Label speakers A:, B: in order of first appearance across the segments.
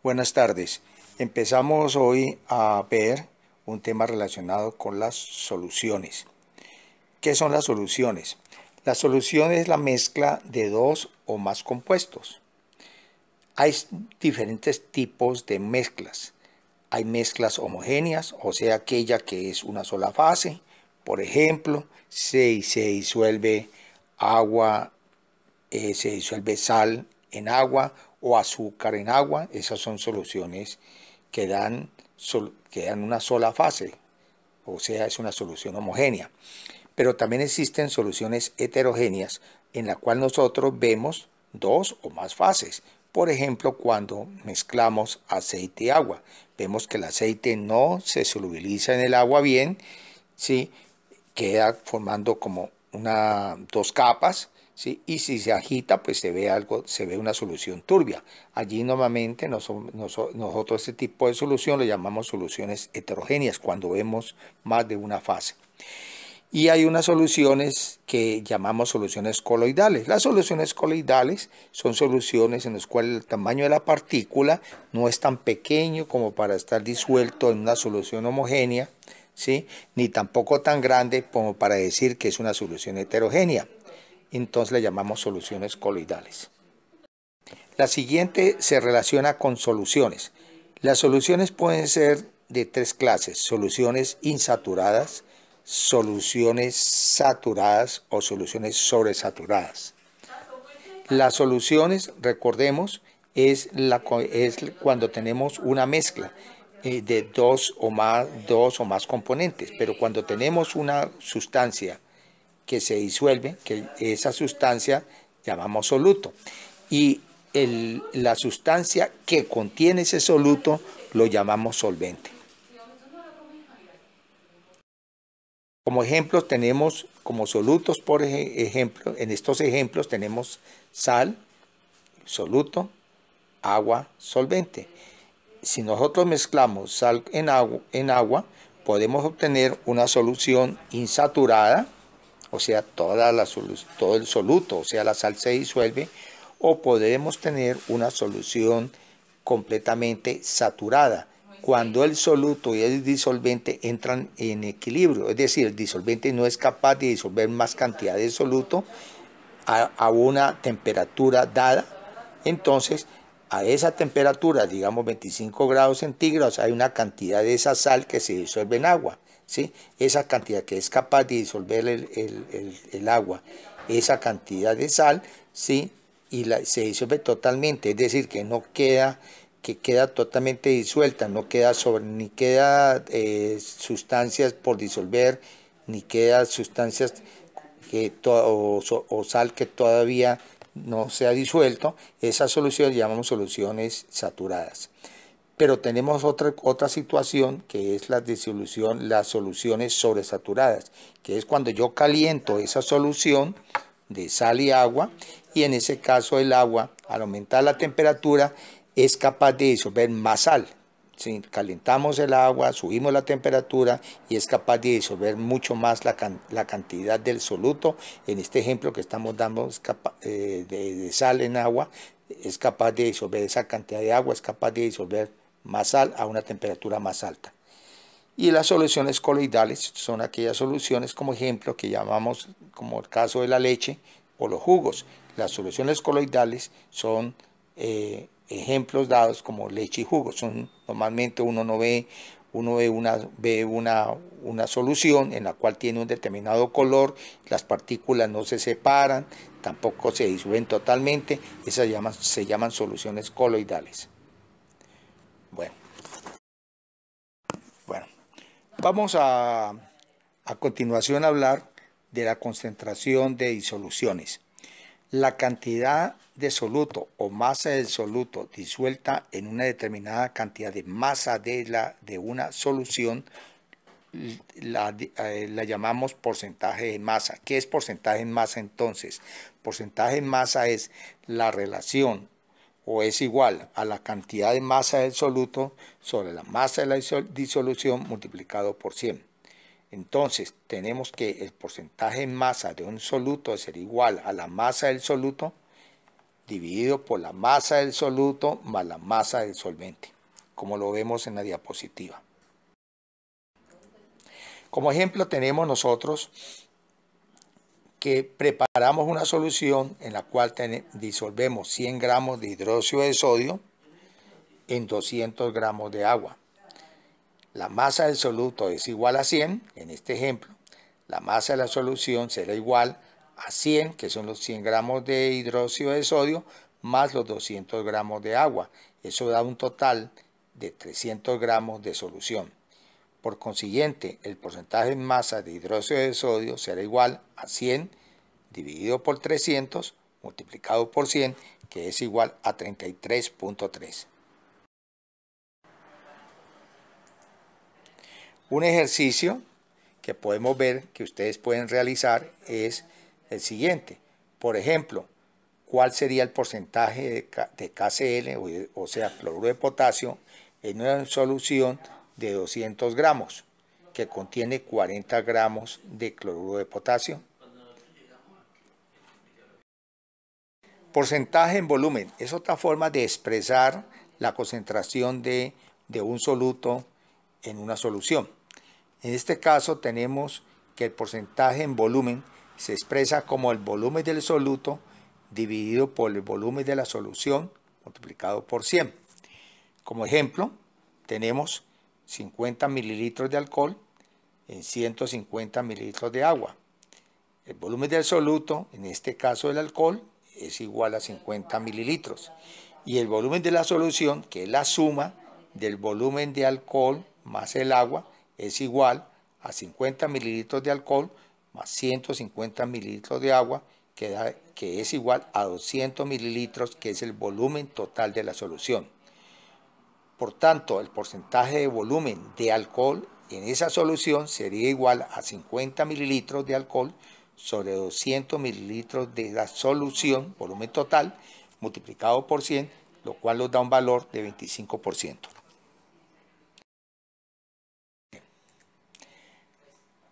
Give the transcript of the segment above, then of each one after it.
A: Buenas tardes. Empezamos hoy a ver un tema relacionado con las soluciones. ¿Qué son las soluciones? La solución es la mezcla de dos o más compuestos. Hay diferentes tipos de mezclas. Hay mezclas homogéneas, o sea, aquella que es una sola fase. Por ejemplo, si se disuelve agua, eh, se disuelve sal en agua o azúcar en agua. Esas son soluciones que dan, una sola fase, o sea, es una solución homogénea. Pero también existen soluciones heterogéneas en la cual nosotros vemos dos o más fases. Por ejemplo, cuando mezclamos aceite y agua, vemos que el aceite no se solubiliza en el agua bien, ¿sí? queda formando como una, dos capas y si se agita, pues se ve algo, se ve una solución turbia. Allí normalmente nosotros este tipo de solución lo llamamos soluciones heterogéneas cuando vemos más de una fase. Y hay unas soluciones que llamamos soluciones coloidales. Las soluciones coloidales son soluciones en las cuales el tamaño de la partícula no es tan pequeño como para estar disuelto en una solución homogénea, ni tampoco tan grande como para decir que es una solución heterogénea entonces le llamamos soluciones coloidales. La siguiente se relaciona con soluciones. Las soluciones pueden ser de tres clases, soluciones insaturadas, soluciones saturadas o soluciones sobresaturadas. Las soluciones, recordemos, es, la, es cuando tenemos una mezcla eh, de dos o, más, dos o más componentes, pero cuando tenemos una sustancia que se disuelve, que esa sustancia llamamos soluto. Y la sustancia que contiene ese soluto lo llamamos solvente. Como ejemplos tenemos, como solutos, por ejemplo, en estos ejemplos tenemos sal, soluto, agua, solvente. Si nosotros mezclamos sal en agua, en agua podemos obtener una solución insaturada o sea, toda la todo el soluto, o sea, la sal se disuelve, o podemos tener una solución completamente saturada, cuando el soluto y el disolvente entran en equilibrio, es decir, el disolvente no es capaz de disolver más cantidad de soluto a, a una temperatura dada, entonces a esa temperatura, digamos 25 grados centígrados, hay una cantidad de esa sal que se disuelve en agua esa cantidad que es capaz de disolver el, agua, esa cantidad de sal, ¿sí? y se disuelve totalmente, es decir, que no queda que queda totalmente disuelta, no queda sobre, ni queda eh, sustancias por disolver, ni queda sustancias que o, sal que todavía no se ha disuelto. Esas soluciones llamamos soluciones saturadas. Pero tenemos otra, otra situación que es la disolución, las soluciones sobresaturadas, que es cuando yo caliento esa solución de sal y agua y en ese caso el agua al aumentar la temperatura es capaz de disolver más sal. Si calentamos el agua, subimos la temperatura y es capaz de disolver mucho más la, cantidad del soluto. En este ejemplo que estamos dando eh, de sal en agua, es capaz de disolver esa cantidad de agua, es capaz de disolver más a una temperatura más alta. Y las soluciones coloidales son aquellas soluciones como ejemplo que llamamos como el caso de la leche o los jugos. Las soluciones coloidales son eh, ejemplos dados como leche y jugos. Son, normalmente uno no ve, uno ve, una, ve una, solución en la cual tiene un determinado color, las partículas no se separan, tampoco se disuelven totalmente, esas se llaman soluciones coloidales. Bueno. Bueno. Vamos a, a continuación a hablar de la concentración de disoluciones. La cantidad de soluto o masa del soluto disuelta en una determinada cantidad de masa de, la, de una solución la, eh, llamamos porcentaje de masa. ¿Qué es porcentaje en masa entonces? Porcentaje en masa es la relación o es igual a la cantidad de masa del soluto sobre la masa de la disolución multiplicado por 100. Entonces tenemos que el porcentaje en masa de un soluto es igual a la masa del soluto dividido por la masa del soluto más la masa del solvente, como lo vemos en la diapositiva. Como ejemplo tenemos nosotros que preparamos una solución en la cual disolvemos 100 gramos de hidróxido de sodio en 200 gramos de agua. La masa del soluto es igual a 100, en este ejemplo. La masa de la solución será igual a 100, que son los 100 gramos de hidróxido de sodio, más los 200 gramos de agua. Eso da un total de 300 gramos de solución. Por consiguiente, el porcentaje en masa de hidróxido de sodio será igual a 100 dividido por 300 multiplicado por 100, que es igual a 33.3. Un ejercicio que podemos ver que ustedes pueden realizar es el siguiente. Por ejemplo, ¿cuál sería el porcentaje de KCl, o sea, cloruro de potasio, en una solución de 200 gramos, que contiene 40 gramos de cloruro de potasio. Porcentaje en volumen es otra forma de expresar la concentración de, de un soluto en una solución. En este caso tenemos que el porcentaje en volumen se expresa como el volumen del soluto dividido por el volumen de la solución multiplicado por 100. Como ejemplo, tenemos 50 mililitros de alcohol en 150 mililitros de agua. El volumen del soluto, en este caso el alcohol, es igual a 50 mililitros. Y el volumen de la solución, que es la suma del volumen de alcohol más el agua, es igual a 50 mililitros de alcohol más 150 mililitros de agua, que, que es igual a 200 mililitros, que es el volumen total de la solución. Por tanto, el porcentaje de volumen de alcohol en esa solución sería igual a 50 mililitros de alcohol sobre 200 mililitros de la solución, volumen total, multiplicado por 100, lo cual nos da un valor de 25%.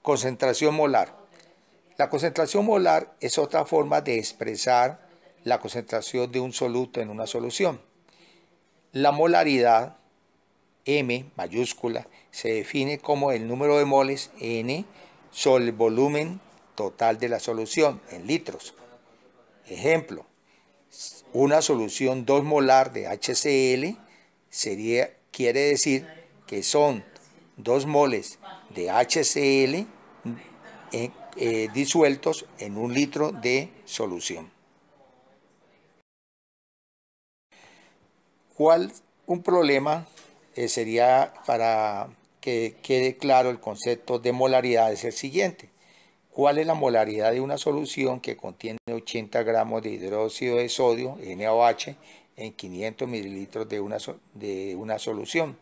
A: Concentración molar. La concentración molar es otra forma de expresar la concentración de un soluto en una solución. La molaridad M mayúscula se define como el número de moles N sobre el volumen total de la solución en litros. Ejemplo, una solución 2 molar de HCl sería, quiere decir que son 2 moles de HCl eh, eh, disueltos en un litro de solución. Cuál un problema eh, sería para que quede claro el concepto de molaridad es el siguiente. ¿Cuál es la molaridad de una solución que contiene 80 gramos de hidróxido de sodio, NaOH, en 500 mililitros de una, solución?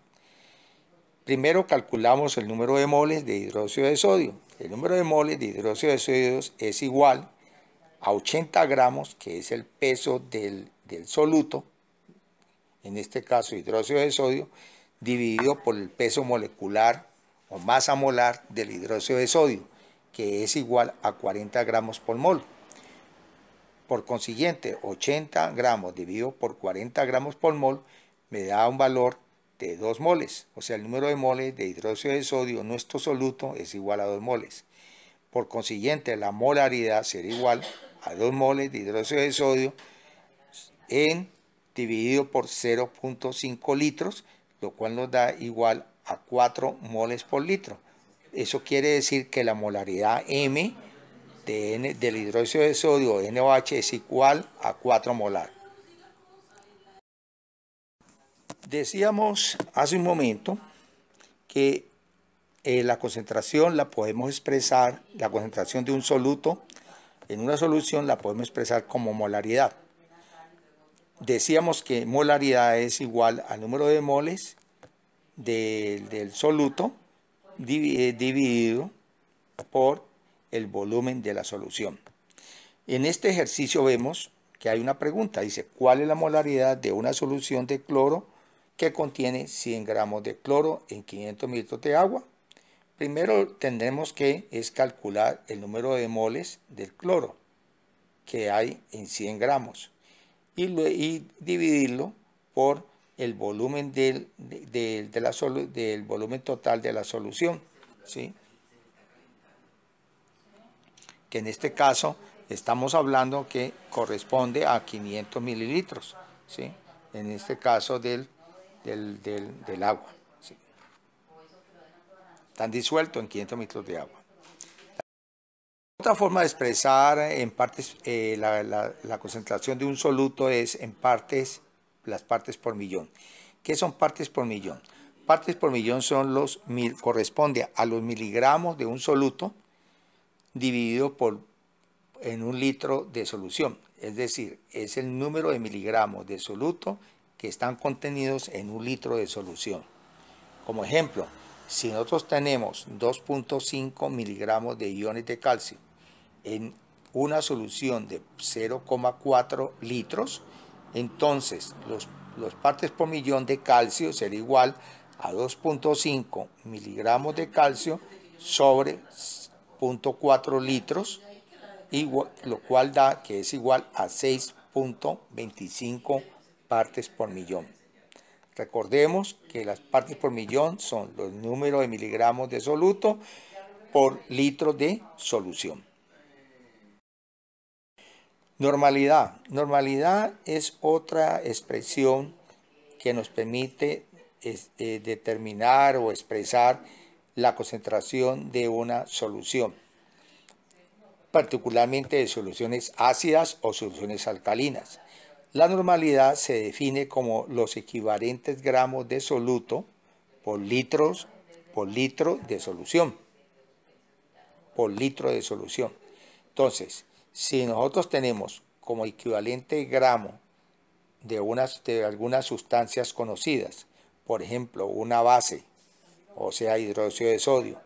A: Primero calculamos el número de moles de hidróxido de sodio. El número de moles de hidróxido de sodio es igual a 80 gramos, que es el peso del, del soluto, en este caso hidróxido de sodio, dividido por el peso molecular o masa molar del hidróxido de sodio, que es igual a 40 gramos por mol. Por consiguiente, 80 gramos dividido por 40 gramos por mol me da un valor de 2 moles, o sea, el número de moles de hidróxido de sodio nuestro soluto es igual a 2 moles. Por consiguiente, la molaridad será igual a 2 moles de hidróxido de sodio en dividido por 0.5 litros, lo cual nos da igual a 4 moles por litro. Eso quiere decir que la molaridad M del hidróxido de sodio NOH es igual a 4 molar. Decíamos hace un momento que eh, la concentración la podemos expresar, la concentración de un soluto en una solución la podemos expresar como molaridad decíamos que molaridad es igual al número de moles del, soluto eh, dividido por el volumen de la solución. En este ejercicio vemos que hay una pregunta, dice, ¿cuál es la molaridad de una solución de cloro que contiene 100 gramos de cloro en 500 mililitros de agua? Primero tendremos que es calcular el número de moles del cloro que hay en 100 gramos y, dividirlo por el volumen del, la del volumen total de la solución, ¿sí? que en este caso estamos hablando que corresponde a 500 mililitros, en este caso del, del, agua. ¿sí? Están disueltos en 500 mililitros de agua. Otra forma de expresar en partes eh, la, concentración de un soluto es en partes, las partes por millón. ¿Qué son partes por millón? Partes por millón son los mil, corresponde a los miligramos de un soluto dividido por en un litro de solución. Es decir, es el número de miligramos de soluto que están contenidos en un litro de solución. Como ejemplo, si nosotros tenemos 2.5 miligramos de iones de calcio en una solución de 0,4 litros, entonces los, partes por millón de calcio será igual a 2.5 miligramos de calcio sobre 0.4 litros, lo cual da que es igual a 6.25 partes por millón. Recordemos que las partes por millón son los números de miligramos de soluto por litro de solución. Normalidad. Normalidad es otra expresión que nos permite este, determinar o expresar la concentración de una solución, particularmente de soluciones ácidas o soluciones alcalinas. La normalidad se define como los equivalentes gramos de soluto por litros por litro de solución. Por litro de solución. Entonces, si nosotros tenemos como equivalente gramo de, de algunas sustancias conocidas, por ejemplo, una base, o sea, hidróxido de sodio,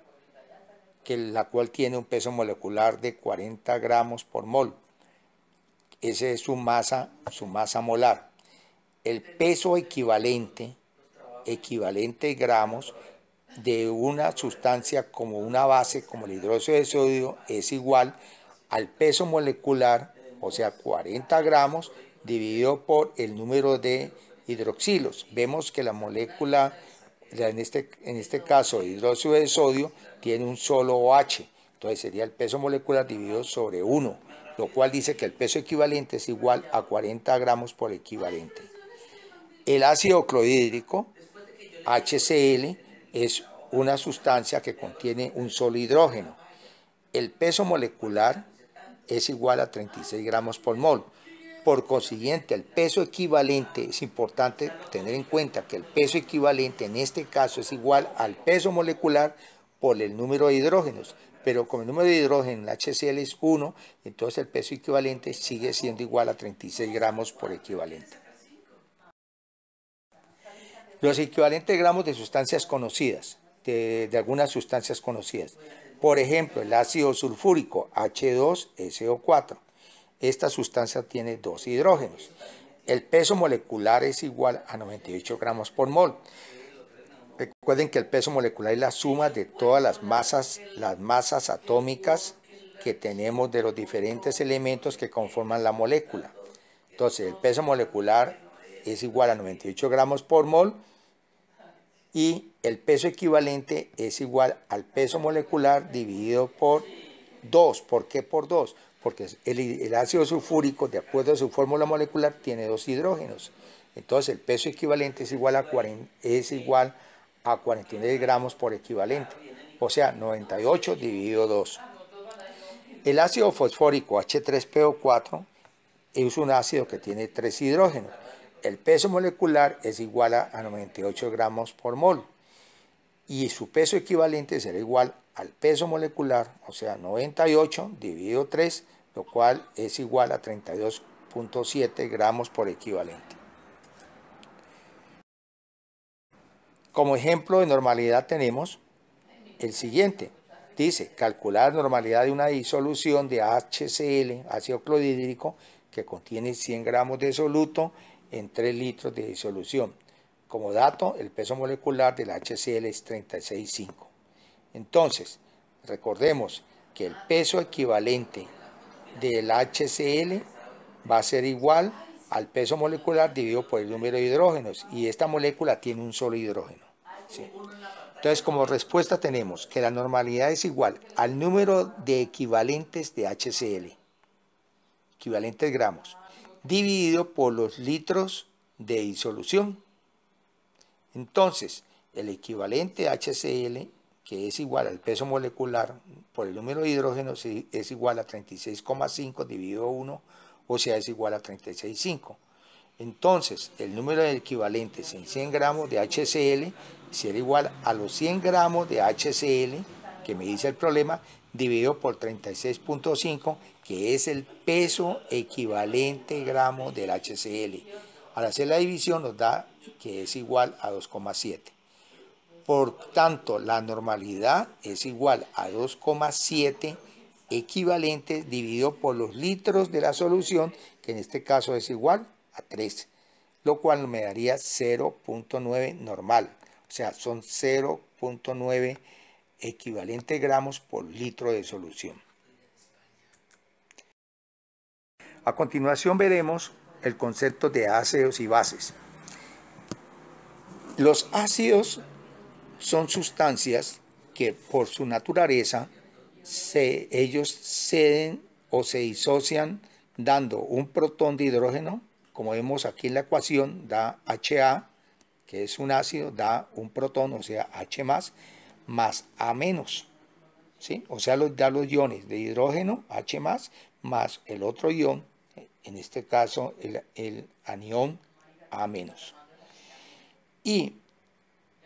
A: que la cual tiene un peso molecular de 40 gramos por mol. Esa es su masa, su masa molar. El peso equivalente, equivalente gramos, de una sustancia como una base, como el hidróxido de sodio, es igual al peso molecular, o sea, 40 gramos, dividido por el número de hidroxilos. Vemos que la molécula, en este, en este caso hidróxido de sodio, tiene un solo OH. Entonces sería el peso molecular dividido sobre 1, lo cual dice que el peso equivalente es igual a 40 gramos por equivalente. El ácido clorhídrico, HCl, es una sustancia que contiene un solo hidrógeno. El peso molecular es igual a 36 gramos por mol. Por consiguiente, el peso equivalente, es importante tener en cuenta que el peso equivalente en este caso es igual al peso molecular por el número de hidrógenos. Pero como el número de hidrógeno en HCl es 1, entonces el peso equivalente sigue siendo igual a 36 gramos por equivalente. Los equivalentes gramos de sustancias conocidas, de, de algunas sustancias conocidas. Por ejemplo, el ácido sulfúrico H2SO4. Esta sustancia tiene dos hidrógenos. El peso molecular es igual a 98 gramos por mol. Recuerden que el peso molecular es la suma de todas las masas, las masas atómicas que tenemos de los diferentes elementos que conforman la molécula. Entonces, el peso molecular es igual a 98 gramos por mol y el peso equivalente es igual al peso molecular dividido por 2. ¿Por qué por 2? Porque el, ácido sulfúrico, de acuerdo a su fórmula molecular, tiene dos hidrógenos. Entonces el peso equivalente es igual a, es igual a 49 gramos por equivalente, o sea, 98 dividido 2. El ácido fosfórico H3PO4 es un ácido que tiene tres hidrógenos el peso molecular es igual a 98 gramos por mol y su peso equivalente será igual al peso molecular, o sea, 98 dividido 3, lo cual es igual a 32.7 gramos por equivalente. Como ejemplo de normalidad tenemos el siguiente. Dice, calcular la normalidad de una disolución de HCl, ácido clorhídrico, que contiene 100 gramos de soluto en 3 litros de disolución. Como dato, el peso molecular del HCl es 36,5. Entonces, recordemos que el peso equivalente del HCl va a ser igual al peso molecular dividido por el número de hidrógenos y esta molécula tiene un solo hidrógeno. Entonces, como respuesta tenemos que la normalidad es igual al número de equivalentes de HCl, equivalentes gramos dividido por los litros de disolución. Entonces, el equivalente HCl, que es igual al peso molecular por el número de hidrógeno, es igual a 36,5 dividido 1, o sea, es igual a 36,5. Entonces, el número de equivalentes en 100 gramos de HCl será igual a los 100 gramos de HCl, que me dice el problema, dividido por 36.5, que es el peso equivalente gramo del HCl. Al hacer la división nos da que es igual a 2,7. Por tanto, la normalidad es igual a 2,7 equivalente dividido por los litros de la solución, que en este caso es igual a 3, lo cual me daría 0.9 normal. O sea, son 0.9 equivalente gramos por litro de solución. A continuación veremos el concepto de ácidos y bases. Los ácidos son sustancias que por su naturaleza se, ellos ceden o se disocian dando un protón de hidrógeno, como vemos aquí en la ecuación, da HA, que es un ácido, da un protón, o sea, H más, más A menos. ¿sí? O sea, los, da los iones de hidrógeno, H más, más el otro ion, en este caso el, anión A-. Y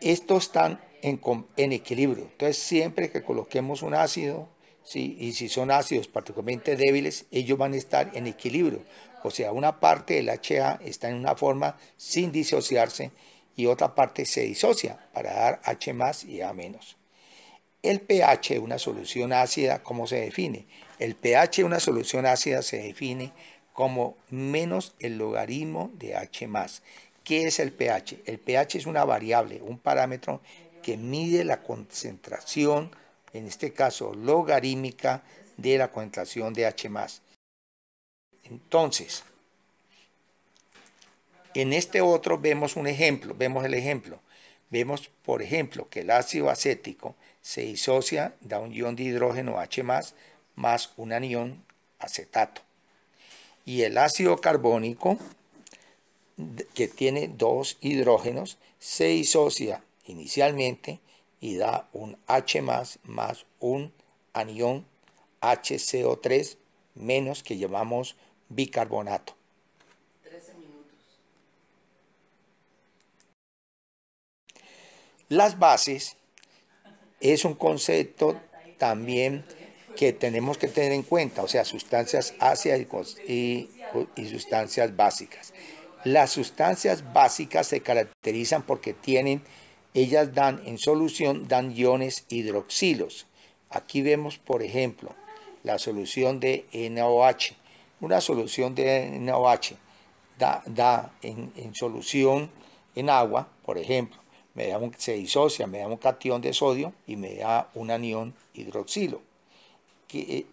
A: estos están en, equilibrio. Entonces, siempre que coloquemos un ácido, y si son ácidos particularmente débiles, ellos van a estar en equilibrio. O sea, una parte del HA está en una forma sin disociarse y otra parte se disocia para dar H y A menos. El pH de una solución ácida, ¿cómo se define? El pH de una solución ácida se define como menos el logaritmo de h más. ¿Qué es el pH? El pH es una variable, un parámetro que mide la concentración, en este caso logarítmica, de la concentración de H+. Entonces, en este otro vemos un ejemplo, vemos el ejemplo. Vemos, por ejemplo, que el ácido acético se disocia, da un ion de hidrógeno H+, más un anión acetato y el ácido carbónico, que tiene dos hidrógenos, se disocia inicialmente y da un H más un anión HCO3 menos que llamamos bicarbonato. Las bases es un concepto también que tenemos que tener en cuenta, o sea, sustancias ácidas y, sustancias básicas. Las sustancias básicas se caracterizan porque tienen, ellas dan en solución, dan iones hidroxilos. Aquí vemos, por ejemplo, la solución de NOH. Una solución de NaOH da, en, solución en agua, por ejemplo, me un, se disocia, me da un cation de sodio y me da un anión hidroxilo. Eh,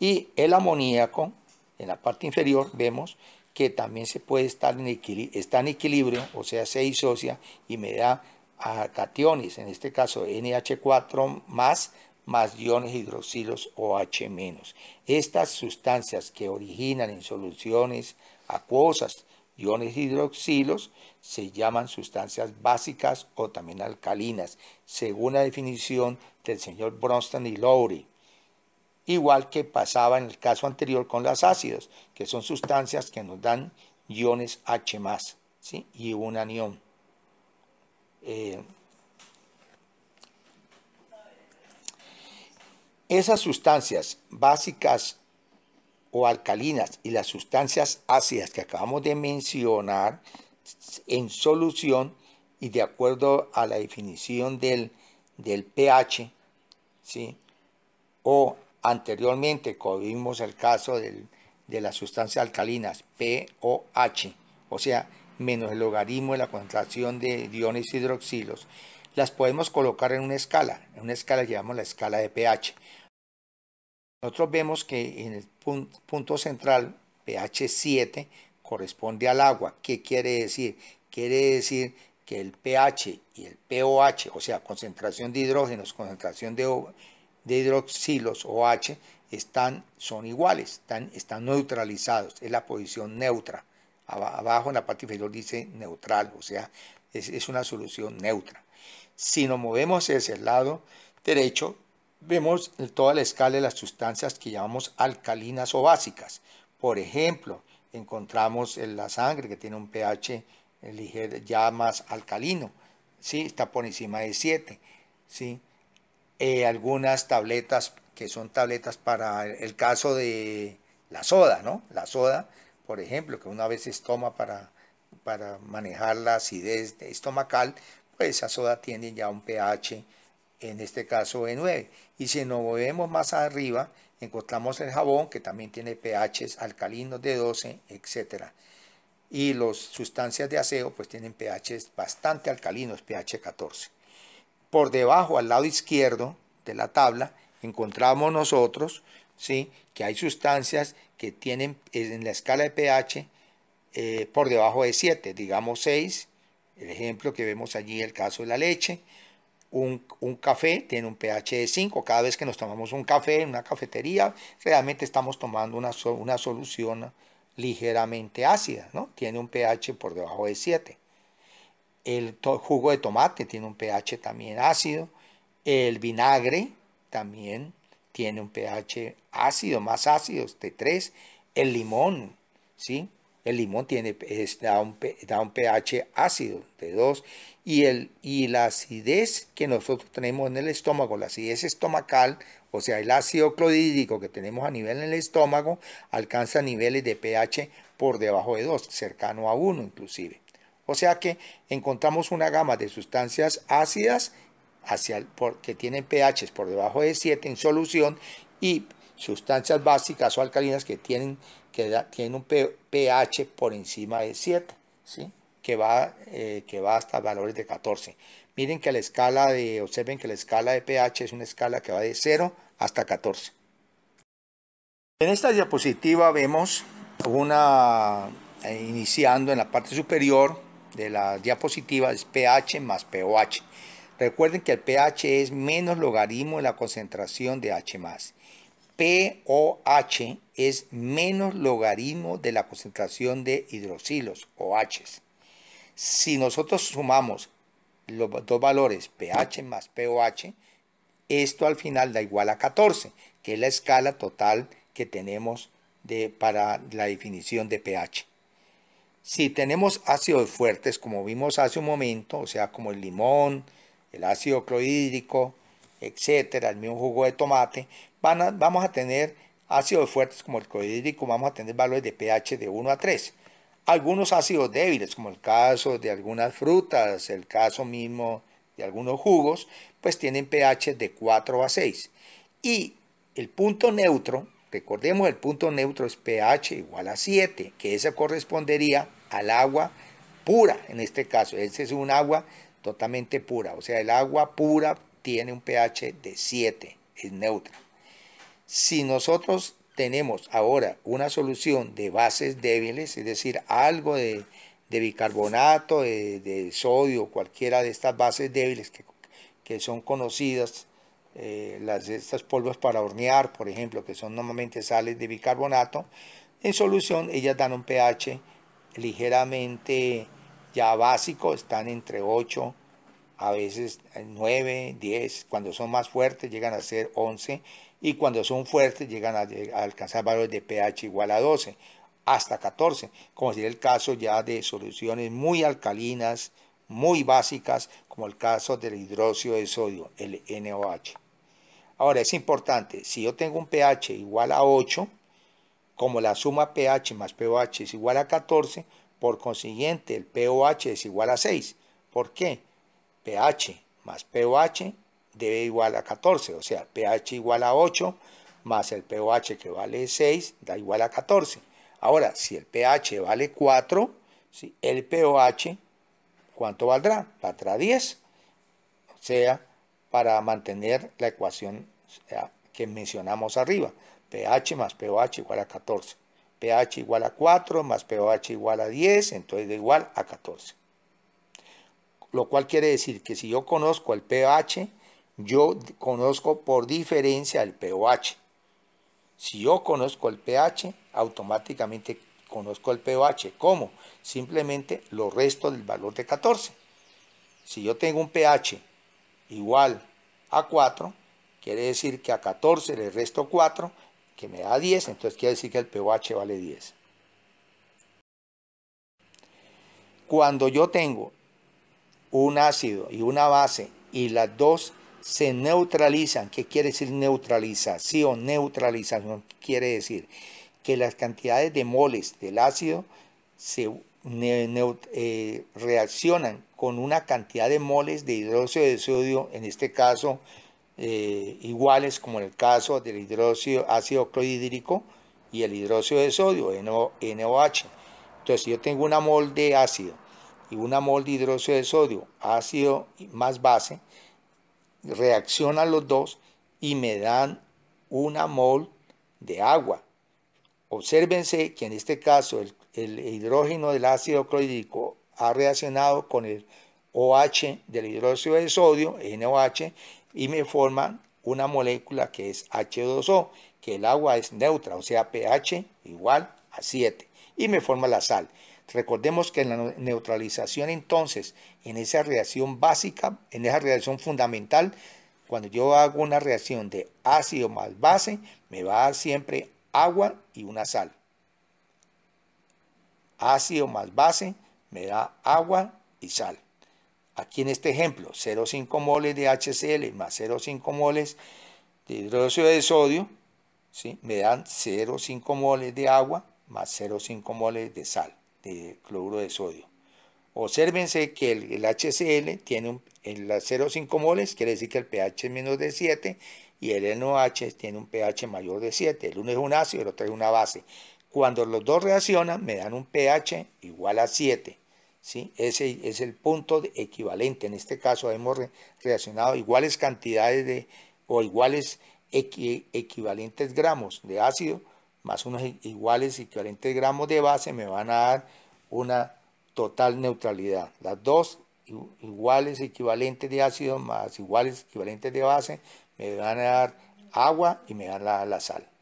A: y el amoníaco, en la parte inferior vemos que también se puede estar en equilibrio, está en equilibrio, o sea, se disocia y me da cationes, en este caso NH4 más, más iones hidroxilos H menos. Estas sustancias que originan en soluciones acuosas iones hidroxilos se llaman sustancias básicas o también alcalinas, según la definición del señor Bronston y Lowry igual que pasaba en el caso anterior con las ácidos, que son sustancias que nos dan iones H ¿sí? y un anión. Eh, esas sustancias básicas o alcalinas y las sustancias ácidas que acabamos de mencionar en solución y de acuerdo a la definición del, pH, ¿sí? o Anteriormente vimos el caso de las sustancias alcalinas POH, o sea, menos el logaritmo de la concentración de iones hidroxilos, las podemos colocar en una escala, en una escala llamamos la escala de pH. Nosotros vemos que en el punto, punto central, pH 7, corresponde al agua. ¿Qué quiere decir? Quiere decir que el pH y el POH, o sea, concentración de hidrógenos, concentración de de hidroxilos OH están, son iguales, están, neutralizados, es la posición neutra. Abajo en la parte inferior dice neutral, o sea, es, una solución neutra. Si nos movemos hacia el lado derecho, vemos toda la escala de las sustancias que llamamos alcalinas o básicas. Por ejemplo, encontramos en la sangre que tiene un pH ligero, ya más alcalino, ¿sí? está por encima de 7. ¿sí? Eh, algunas tabletas que son tabletas para el caso de la soda, ¿no? La soda, por ejemplo, que una vez toma para, para manejar la acidez estomacal, pues esa soda tiene ya un pH, en este caso de 9. Y si nos movemos más arriba, encontramos el jabón, que también tiene pHs alcalinos de 12, etc. Y las sustancias de aseo, pues tienen pHs bastante alcalinos, pH 14 por debajo al lado izquierdo de la tabla encontramos nosotros ¿sí? que hay sustancias que tienen eh, en la escala de pH eh, por debajo de 7, digamos 6, el ejemplo que vemos allí, el caso de la leche, un, café tiene un pH de 5. Cada vez que nos tomamos un café en una cafetería, realmente estamos tomando una, solución ligeramente ácida, ¿no? Tiene un pH por debajo de 7 el jugo de tomate tiene un pH también ácido, el vinagre también tiene un pH ácido, más ácido, de 3 el limón, ¿sí? El limón tiene, da, un, pH ácido, de 2 y, y la acidez que nosotros tenemos en el estómago, la acidez estomacal, o sea, el ácido clorhídrico que tenemos a nivel en el estómago, alcanza niveles de pH por debajo de 2, cercano a 1 inclusive. O sea que encontramos una gama de sustancias ácidas hacia que tienen pH por debajo de 7 en solución y sustancias básicas o alcalinas que tienen, que un pH por encima de 7, ¿sí? que, va, eh, que va hasta valores de 14. Miren que la escala de, observen que la escala de pH es una escala que va de 0 hasta 14. En esta diapositiva vemos una, eh, iniciando en la parte superior, de la diapositiva es pH más pOH. Recuerden que el pH es menos logaritmo de la concentración de H+. pOH es menos logaritmo de la concentración de hidroxilos o Hs. Si nosotros sumamos los dos valores pH más pOH, esto al final da igual a 14, que es la escala total que tenemos de, para la definición de pH. Si tenemos ácidos fuertes, como vimos hace un momento, o sea, como el limón, el ácido clorhídrico, etcétera, el mismo jugo de tomate, van vamos a tener ácidos fuertes como el clorhídrico, vamos a tener valores de pH de 1 a 3. Algunos ácidos débiles, como el caso de algunas frutas, el caso mismo de algunos jugos, pues tienen pH de 4 a 6. Y el punto neutro, recordemos el punto neutro es pH igual a 7, que ese correspondería al agua pura, en este caso. ese es un agua totalmente pura, o sea, el agua pura tiene un pH de 7, es neutra. Si nosotros tenemos ahora una solución de bases débiles, es decir, algo de, bicarbonato, de, sodio, cualquiera de estas bases débiles que, son conocidas, eh, las, estas polvos para hornear, por ejemplo, que son normalmente sales de bicarbonato, en solución ellas dan un pH ligeramente ya básico, están entre 8, a veces 9, 10, cuando son más fuertes llegan a ser 11 y cuando son fuertes llegan a, alcanzar valores de pH igual a 12 hasta 14, como sería el caso ya de soluciones muy alcalinas, muy básicas, como el caso del hidróxido de sodio, el NOH. Ahora es importante, si yo tengo un pH igual a 8, como la suma pH más pOH es igual a 14, por consiguiente el pOH es igual a 6. ¿Por qué? pH más pOH debe igual a 14, o sea, pH igual a 8 más el pOH que vale 6 da igual a 14. Ahora, si el pH vale 4, el pOH, ¿cuánto valdrá? Valdrá 10. O sea, para mantener la ecuación que mencionamos arriba pH más pOH igual a 14. pH igual a 4 más pOH igual a 10, entonces da igual a 14. Lo cual quiere decir que si yo conozco el pH, yo conozco por diferencia el pOH. Si yo conozco el pH, automáticamente conozco el pOH. ¿Cómo? Simplemente lo resto del valor de 14. Si yo tengo un pH igual a 4, quiere decir que a 14 le resto 4 que me da 10, entonces quiere decir que el pH vale 10. Cuando yo tengo un ácido y una base y las dos se neutralizan, ¿qué quiere decir neutralización? Neutralización quiere decir que las cantidades de moles del ácido se eh, reaccionan con una cantidad de moles de hidróxido de sodio, en este caso eh, iguales, como en el caso del hidróxido, ácido clorhídrico y el hidróxido de sodio, NOH. Entonces, si yo tengo una mol de ácido y una mol de hidróxido de sodio, ácido más base, reaccionan los dos y me dan una mol de agua. Obsérvense que en este caso el, hidrógeno del ácido clorhídrico ha reaccionado con el OH del hidróxido de sodio, NOH, y me forman una molécula que es H2O, que el agua es neutra, o sea, pH igual a 7, y me forma la sal. Recordemos que en la neutralización entonces, en esa reacción básica, en esa reacción fundamental, cuando yo hago una reacción de ácido más base, me va a dar siempre agua y una sal. Ácido más base me da agua y sal. Aquí en este ejemplo, 0,5 moles de HCl más 0,5 moles de hidróxido de sodio, me dan 0,5 moles de agua más 0,5 moles de sal, de cloruro de sodio. Obsérvense que el, HCl tiene un, 0,5 moles, quiere decir que el pH es menos de 7 y el NOH tiene un pH mayor de 7. El uno es un ácido y el otro es una base. Cuando los dos reaccionan, me dan un pH igual a 7. Ese es el punto equivalente. En este caso hemos reaccionado iguales cantidades de o iguales equivalentes gramos de ácido más unos iguales equivalentes gramos de base me van a dar una total neutralidad. Las dos iguales equivalentes de ácido más iguales equivalentes de base me van a dar agua y me van a dar la sal.